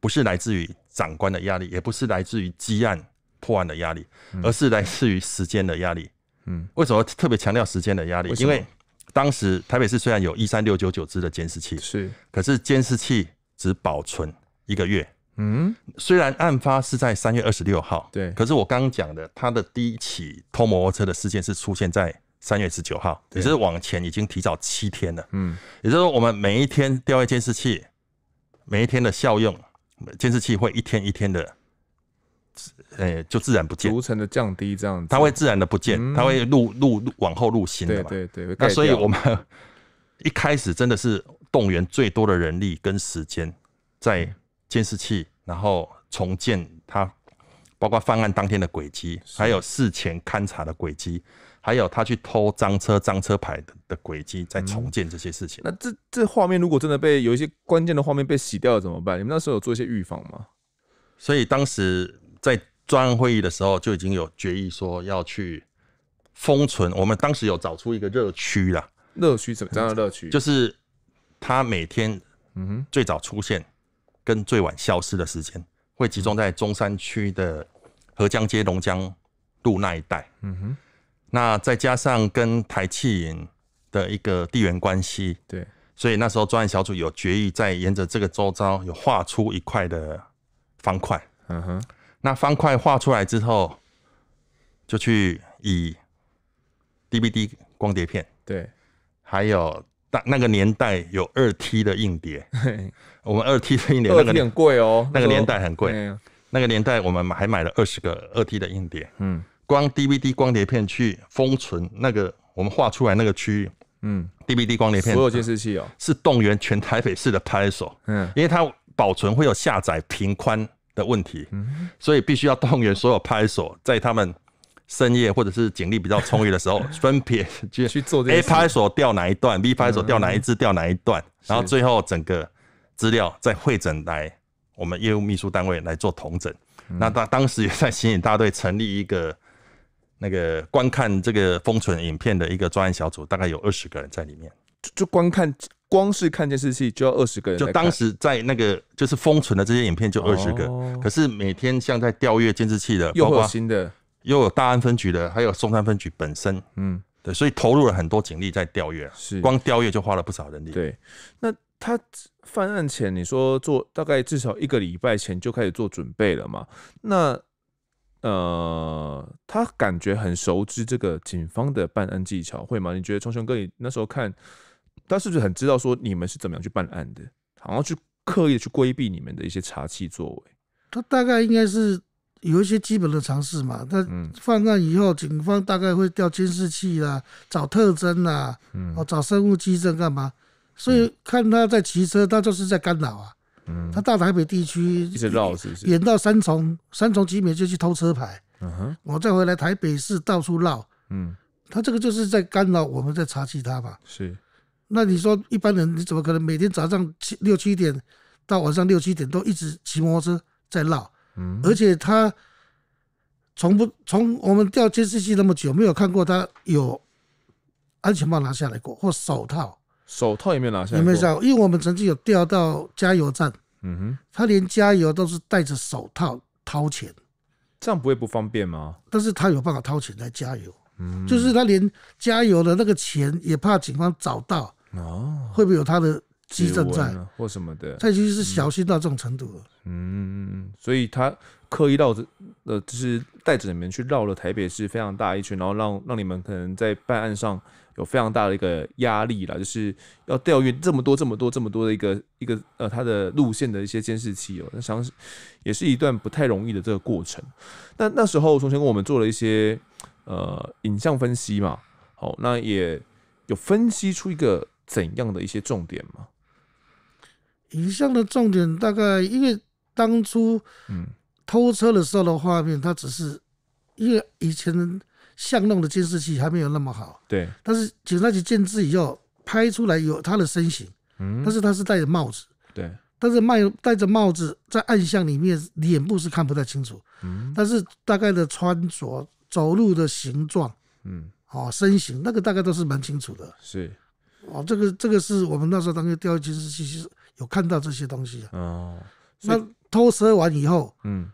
不是来自于长官的压力，也不是来自于积案破案的压力，而是来自于时间的压力。嗯，为什么特别强调时间的压力？因为当时台北市虽然有一三六九九支的监视器，是，可是监视器只保存一个月。嗯，虽然案发是在三月二十六号，对，可是我刚刚讲的，他的第一起偷摩托车的事件是出现在三月十九号，也是往前已经提早七天了。嗯，也就是说，我们每一天调阅监视器，每一天的效用，监视器会一天一天的，呃，就自然不见，逐层的降低这样，子，它会自然的不见，它会录录往后录新的嘛。对对对，那所以我们 (laughs) 一开始真的是动员最多的人力跟时间在。监视器，然后重建他，包括犯案当天的轨迹，还有事前勘察的轨迹，还有他去偷赃车、赃车牌的的轨迹，在重建这些事情。那这这画面如果真的被有一些关键的画面被洗掉了怎么办？你们那时候有做一些预防吗？所以当时在专案会议的时候就已经有决议说要去封存。我们当时有找出一个热区了，热区怎么样的热区？就是他每天嗯最早出现。跟最晚消失的时间会集中在中山区的河江街、龙江路那一带。嗯哼，那再加上跟台气营的一个地缘关系，对，所以那时候专案小组有决议，在沿着这个周遭有画出一块的方块。嗯哼，那方块画出来之后，就去以 DVD 光碟片，对，还有那那个年代有二 T 的硬碟。我们二 T 的硬碟，那个有点贵哦。那个年代很贵。那个年代，我们还买了二十个二 T 的硬碟。嗯。光 DVD 光碟片去封存那个我们画出来那个区域。嗯。DVD 光碟片。所有监视器哦。是动员全台北市的拍手，嗯。因为它保存会有下载频宽的问题。嗯。所以必须要动员所有拍手在他们深夜或者是警力比较充裕的时候，(laughs) 分别去做。A 拍出所调哪一段？B 拍手所调哪一支？调哪一段？然后最后整个。资料在会诊，来我们业务秘书单位来做同诊。那他当时也在刑警大队成立一个那个观看这个封存影片的一个专案小组，大概有二十个人在里面。就观看，光是看电视器就要二十个人。就当时在那个就是封存的这些影片就二十个，可是每天像在调阅监视器的，又有新的，又有大安分局的，还有松山分局本身，嗯，对，所以投入了很多警力在调阅，是光调阅就花了不少人力。对，那。他犯案前，你说做大概至少一个礼拜前就开始做准备了嘛？那呃，他感觉很熟知这个警方的办案技巧会吗？你觉得崇轩哥，你那时候看他是不是很知道说你们是怎么样去办案的？然后去刻意的去规避你们的一些查气作为。他大概应该是有一些基本的尝试嘛。他犯案以后，警方大概会调监视器啦，找特征啦，哦，找生物基证干嘛？所以看他在骑车，他就是在干扰啊。嗯，他大台北地区一直绕，是不是？演到三重，三重集美就去偷车牌，嗯哼，我再回来台北市到处绕，嗯，他这个就是在干扰我们，在查其他吧？是，那你说一般人你怎么可能每天早上七六七点到晚上六七点都一直骑摩托车在绕？嗯，而且他从不从我们调监视器那么久，没有看过他有安全帽拿下来过或手套。手套也没有拿下来，有没有因为我们曾经有调到加油站，嗯哼，他连加油都是戴着手套掏钱，这样不会不方便吗？但是他有办法掏钱来加油，嗯，就是他连加油的那个钱也怕警方找到哦，会不会有他的激纹在或什么的？他已经是小心到这种程度了，嗯嗯嗯，所以他刻意绕着呃，就是袋子你面去绕了台北市非常大一圈，然后让让你们可能在办案上。有非常大的一个压力了，就是要调阅这么多、这么多、这么多的一个一个呃，它的路线的一些监视器哦。那想，也是一段不太容易的这个过程。那那时候，从前跟我们做了一些呃影像分析嘛，好，那也有分析出一个怎样的一些重点嘛。影像的重点大概因为当初嗯偷车的时候的画面，它只是因为以前。像弄的监视器还没有那么好，对。但是警察局监制以后拍出来有他的身形，嗯。但是他是戴着帽子，对。但是戴戴着帽子在暗巷里面，脸部是看不太清楚，嗯。但是大概的穿着、走路的形状，嗯。哦，身形那个大概都是蛮清楚的，是。哦，这个这个是我们那时候当时调监视器，其实有看到这些东西的，哦。那偷车完以后，嗯。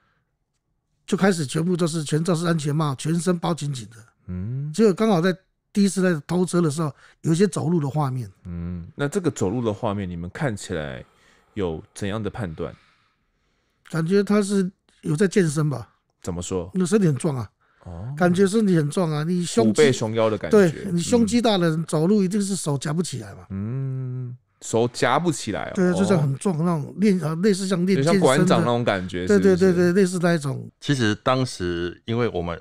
就开始全部都是全罩是安全帽，全身包紧紧的。嗯，结果刚好在第一次在偷车的时候，有一些走路的画面。嗯，那这个走路的画面，你们看起来有怎样的判断？感觉他是有在健身吧？怎么说？你身体很壮啊！哦，感觉身体很壮啊！你胸背、熊腰的感觉，对，你胸肌大的人走路一定是手夹不起来嘛。嗯。手夹不起来，对，就像很壮那种练啊，类似像练像馆长那种感觉，对对对对，类似那一种。其实当时因为我们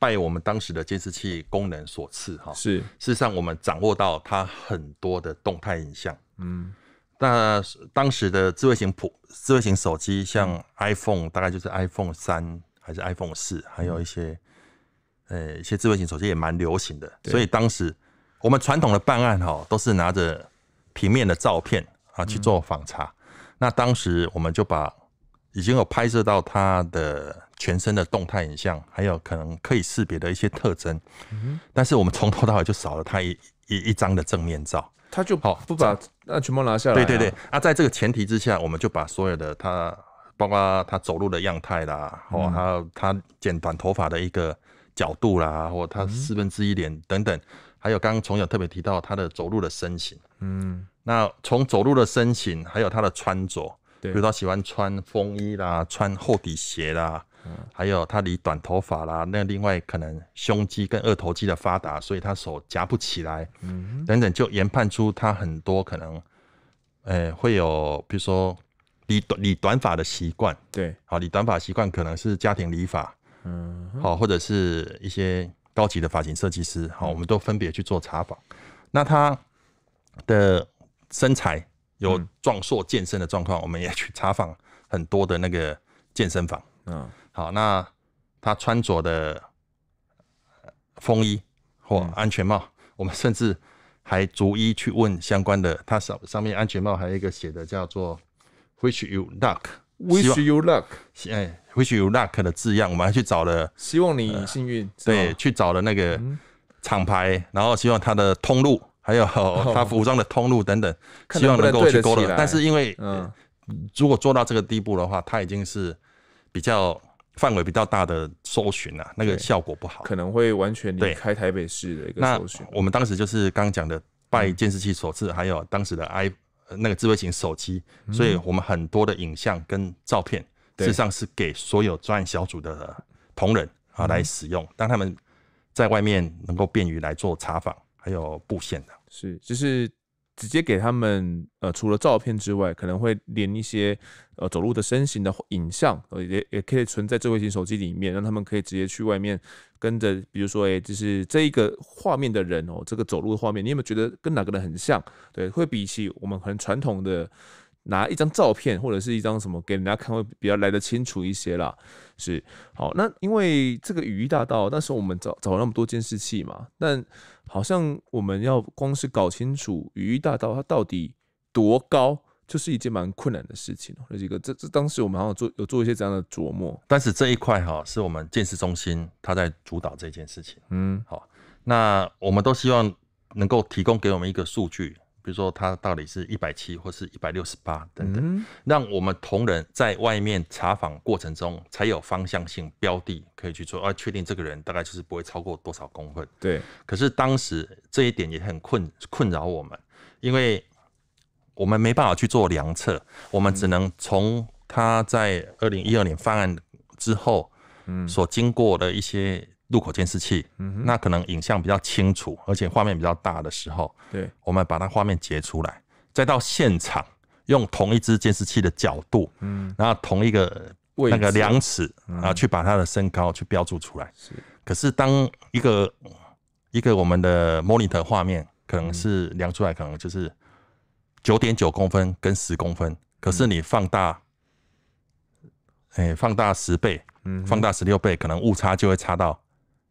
拜我们当时的监视器功能所赐，哈，是事实上我们掌握到它很多的动态影像。嗯，那当时的智慧型普智慧型手机，像 iPhone，大概就是 iPhone 三还是 iPhone 四，还有一些呃一些智慧型手机也蛮流行的。所以当时我们传统的办案哈，都是拿着。平面的照片啊，去做访查。那当时我们就把已经有拍摄到他的全身的动态影像，还有可能可以识别的一些特征。嗯。但是我们从头到尾就少了他一一一张的正面照。他就好不把那全部拿下。来、对对对。那在这个前提之下，我们就把所有的他，包括他走路的样态啦，或他他剪短头发的一个角度啦，或他四分之一脸等等。还有刚刚从小特别提到他的走路的身形，嗯，那从走路的身形，还有他的穿着，比如他喜欢穿风衣啦，穿厚底鞋啦，还有他理短头发啦，那另外可能胸肌跟二头肌的发达，所以他手夹不起来，嗯，等等，就研判出他很多可能，诶，会有比如说理短理短发的习惯，对，好理短发习惯可能是家庭理法，嗯，好或者是一些。高级的发型设计师，好，我们都分别去做查访。那他的身材有壮硕健身的状况，我们也去查访很多的那个健身房。嗯，好，那他穿着的风衣或安全帽，我们甚至还逐一去问相关的。他上上面安全帽还有一个写的叫做 “Which you duck”。Wish you luck，哎，Wish you luck 的字样，我们还去找了。希望你幸运。对，去找了那个厂牌，然后希望它的通路，还有它服装的通路等等，希望能够去勾勒。但是因为，嗯、如果做到这个地步的话，它已经是比较范围比较大的搜寻了，那个效果不好，可能会完全离开台北市的一个搜寻。我们当时就是刚刚讲的拜监视器所赐，还有当时的 I。那个智慧型手机，所以我们很多的影像跟照片，事实上是给所有专案小组的同仁啊来使用，让他们在外面能够便于来做查访，还有布线的。是，就是。直接给他们，呃，除了照片之外，可能会连一些，呃，走路的身形的影像，也也可以存在智慧型手机里面，让他们可以直接去外面跟着，比如说，诶，就是这一个画面的人哦，这个走路的画面，你有没有觉得跟哪个人很像？对，会比起我们很传统的拿一张照片或者是一张什么给人家看，会比较来得清楚一些啦。是，好，那因为这个雨衣大道，那时候我们找找那么多监视器嘛，但。好像我们要光是搞清楚余义大道它到底多高，就是一件蛮困难的事情哦。那几个这这当时我们好像做有做一些这样的琢磨，但是这一块哈是我们建设中心他在主导这件事情。嗯，好，那我们都希望能够提供给我们一个数据。比如说，他到底是一百七或是一百六十八等等，让我们同仁在外面查访过程中才有方向性标的可以去做，而确定这个人大概就是不会超过多少公分。对。可是当时这一点也很困困扰我们，因为我们没办法去做量测，我们只能从他在二零一二年犯案之后，嗯，所经过的一些。路口监视器，那可能影像比较清楚，而且画面比较大的时候，对，我们把它画面截出来，再到现场用同一只监视器的角度，嗯，然后同一个那个量尺然后去把它的身高去标注出来。是。可是当一个一个我们的 monitor 画面可能是量出来可能就是九点九公分跟十公分，可是你放大，哎，放大十倍，嗯，放大十六倍，可能误差就会差到。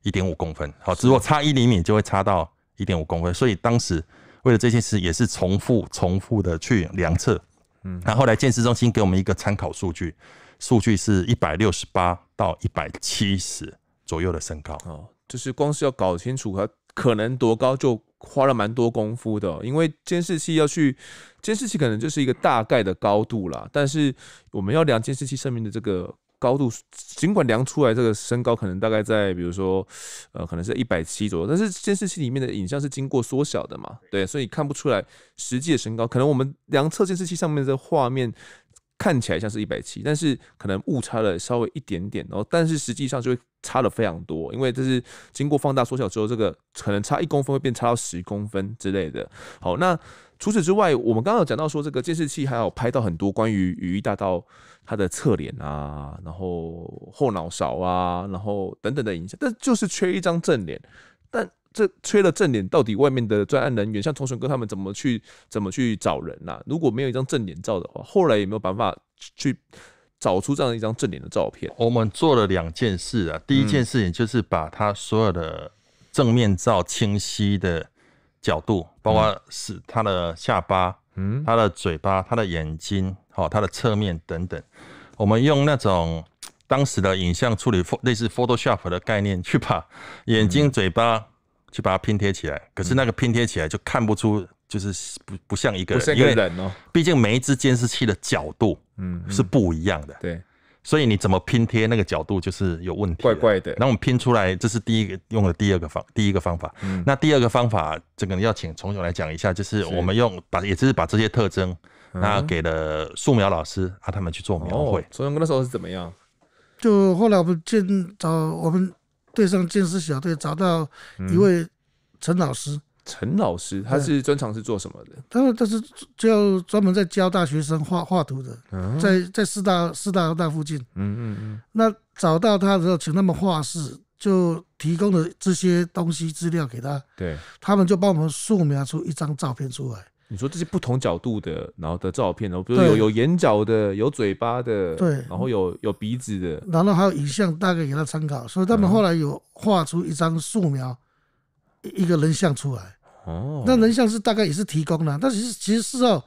一点五公分，好，如果差一厘米，就会差到一点五公分。所以当时为了这件事，也是重复、重复的去量测，嗯，那后来建设中心给我们一个参考数据，数据是一百六十八到一百七十左右的身高，哦，就是光是要搞清楚和可能多高就。花了蛮多功夫的，因为监视器要去，监视器可能就是一个大概的高度啦。但是我们要量监视器上面的这个高度，尽管量出来这个身高可能大概在，比如说，呃，可能是一百七左右。但是监视器里面的影像是经过缩小的嘛，对，所以看不出来实际的身高。可能我们量测监视器上面的画面。看起来像是一百七，但是可能误差了稍微一点点，然后但是实际上就会差了非常多，因为这是经过放大缩小之后，这个可能差一公分会变差到十公分之类的。好，那除此之外，我们刚刚讲到说这个监视器还有拍到很多关于翼大道它的侧脸啊，然后后脑勺啊，然后等等的影响，但就是缺一张正脸，但。这缺了正脸，到底外面的专案人员像童雄哥他们怎么去怎么去找人啊？如果没有一张正脸照的话，后来也没有办法去找出这样一张正脸的照片？我们做了两件事啊，第一件事情就是把他所有的正面照清晰的角度，包括是他的下巴、嗯，他的嘴巴、他的眼睛、好，他的侧面等等，我们用那种当时的影像处理类似 Photoshop 的概念去把眼睛、嘴巴。去把它拼贴起来，可是那个拼贴起来就看不出，就是不不像一个人，因为毕竟每一只监视器的角度，嗯，是不一样的，对。所以你怎么拼贴那个角度就是有问题，怪怪的。那我们拼出来，这是第一个用的第二个方，第一个方法。那第二个方法，这个要请从勇来讲一下，就是我们用把，也就是把这些特征，那给了素描老师啊，他们去做描绘。崇勇那时候是怎么样？就后来我们见找我们。对上鉴视小队找到一位陈老师，陈老师他是专长是做什么的？他他是就专门在教大学生画画图的，在在四大四大大附近。嗯嗯嗯。那找到他的时候，请他们画室就提供的这些东西资料给他，对，他们就帮我们素描出一张照片出来。你说这些不同角度的，然后的照片，然后比如有有眼角的，有嘴巴的，对，然后有有鼻子的，然后还有影像大概给他参考，所以他们后来有画出一张素描，一个人像出来哦，那人像是大概也是提供的，但其实其实事后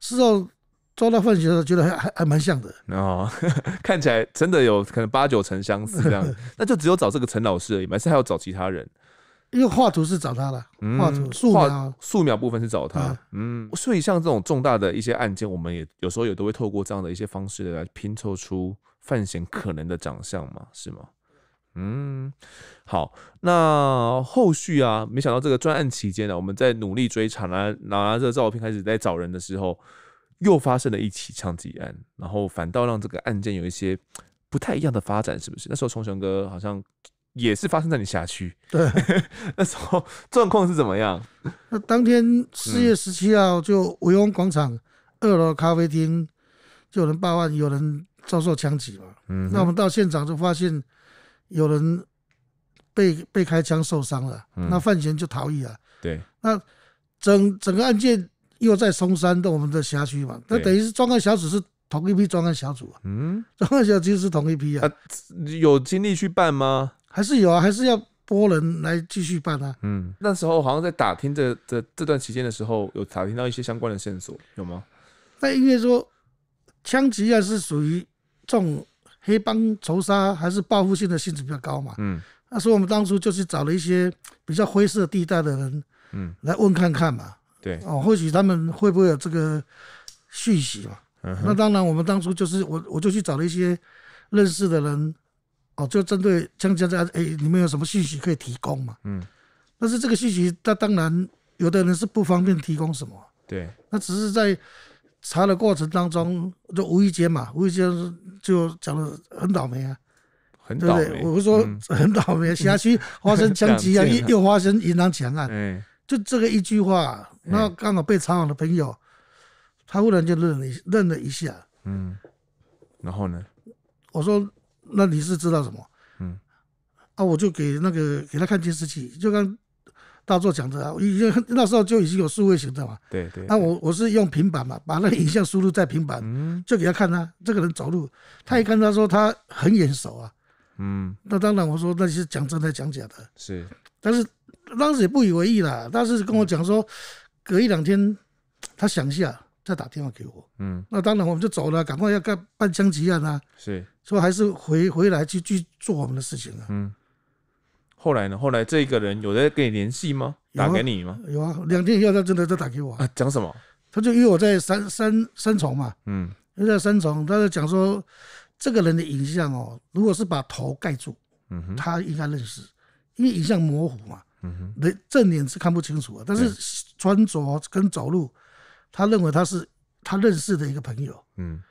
事后抓到范闲的时候觉得还还还蛮像的哦，(laughs) 看起来真的有可能八九成相似这样，(laughs) 那就只有找这个陈老师而已，没事还要找其他人。因为画图是找他的，画图素描，素描部分是找他，嗯，所以像这种重大的一些案件，我们也有时候也都会透过这样的一些方式来拼凑出范闲可能的长相嘛，是吗？嗯，好，那后续啊，没想到这个专案期间呢，我们在努力追查拿拿着照片开始在找人的时候，又发生了一起枪击案，然后反倒让这个案件有一些不太一样的发展，是不是？那时候重雄哥好像。也是发生在你辖区，(laughs) 对，(laughs) 那时候状况是怎么样？那当天四月十七号，就维翁广场二楼咖啡厅就有人报案，有人遭受枪击嘛。嗯，那我们到现场就发现有人被被开枪受伤了。那范闲就逃逸了。对，那整整个案件又在松山的我们的辖区嘛。那等于是专案小组是同一批专案小组，啊，嗯，专案小组是同一批啊。有精力去办吗？还是有啊，还是要拨人来继续办啊。嗯，那时候好像在打听这这这段期间的时候，有打听到一些相关的线索，有吗？那因为说枪击案是属于这种黑帮仇杀还是报复性的性质比较高嘛？嗯，那所以我们当初就是找了一些比较灰色地带的人，嗯，来问看看嘛。对哦，或许他们会不会有这个讯息嘛？嗯，那当然，我们当初就是我我就去找了一些认识的人。哦，就针对江吉啊，哎，你们有什么信息可以提供嘛？嗯，但是这个信息，他当然有的人是不方便提供什么。对，那只是在查的过程当中，就无意间嘛，无意间就讲的很倒霉啊，很倒霉。我是说 (laughs) 很倒霉，辖区发生枪击啊，(laughs) 又发生银行抢案，就这个一句话，那刚好被查到的朋友，他忽然就认一认了一下，嗯，然后呢，我说。那你是知道什么？嗯，啊，我就给那个给他看电视器，就跟大作讲的啊，已经那时候就已经有数位型的嘛。对对。那我我是用平板嘛，把那个影像输入在平板，就给他看啊。这个人走路，他一看他说他很眼熟啊。嗯。那当然我说那是讲真的讲假的？是。但是当时也不以为意啦，但是跟我讲说隔一两天他想一下再打电话给我。嗯。那当然我们就走了，赶快要办枪击案啊。是。以还是回回来去去做我们的事情了。嗯，后来呢？后来这一个人有在跟你联系吗？打给你吗？有啊，两天以后他真的在打给我啊。讲什么？他就约我在三三三重嘛。嗯，就在三重，他在讲说这个人的影像哦，如果是把头盖住，嗯，他应该认识，因为影像模糊嘛，嗯，正脸是看不清楚啊，但是穿着跟走路，他认为他是他认识的一个朋友，嗯，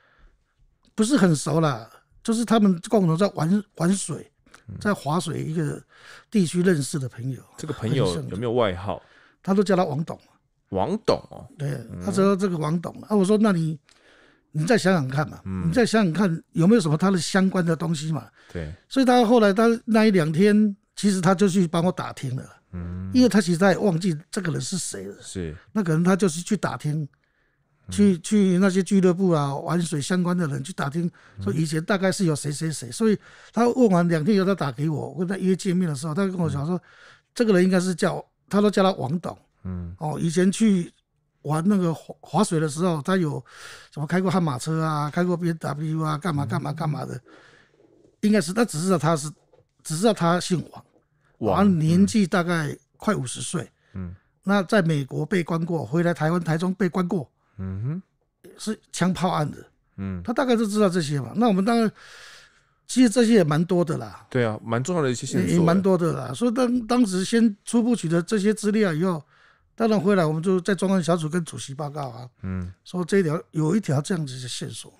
不是很熟了。就是他们共同在玩玩水，在划水一个地区认识的朋友。这个朋友有没有外号？他都叫他王董。王董？对，他说这个王董啊。我说那你，你再想想看嘛，你再想想看有没有什么他的相关的东西嘛？对。所以他后来他那一两天，其实他就去帮我打听了。嗯。因为他其实也忘记这个人是谁了。是。那可能他就是去打听。去去那些俱乐部啊，玩水相关的人去打听，说以前大概是有谁谁谁，所以他问完两天以后，他打给我，我跟他约见面的时候，他跟我讲说，这个人应该是叫他都叫他王董，嗯，哦，以前去玩那个划划水的时候，他有什么开过悍马车啊，开过 B W 啊，干嘛干嘛干嘛的，应该是，他只知道他是只知道他姓王，王年纪大概快五十岁，嗯，那在美国被关过，回来台湾台中被关过。嗯哼，是枪炮案的，嗯，他大概都知道这些嘛。那我们当然，其实这些也蛮多的啦。对啊，蛮重要的一些线索也蛮多的啦。所以当当时先初步取得这些资料以后，当然回来我们就在专案小组跟主席报告啊，嗯，说这条有一条这样子的线索。